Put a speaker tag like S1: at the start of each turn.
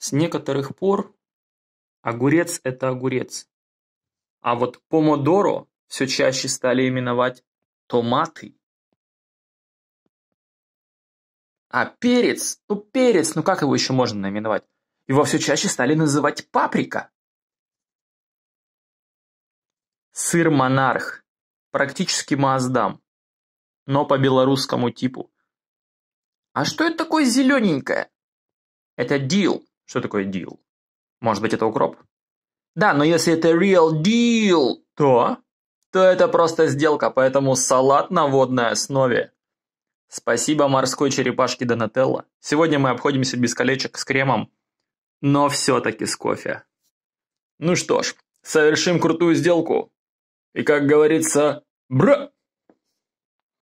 S1: С некоторых пор огурец – это огурец. А вот помодоро все чаще стали именовать томаты.
S2: А перец, ну перец, ну как
S1: его еще можно наименовать? Его все чаще стали называть паприка. Сыр монарх, практически маздам, но по белорусскому типу. А что это такое зелененькое? Это дил. Что такое deal? Может быть, это укроп? Да, но если это real deal, то... То это просто сделка, поэтому салат на водной основе. Спасибо морской черепашке Донателло. Сегодня мы обходимся без колечек с кремом, но все-таки с кофе. Ну что ж, совершим крутую сделку. И как говорится, бра!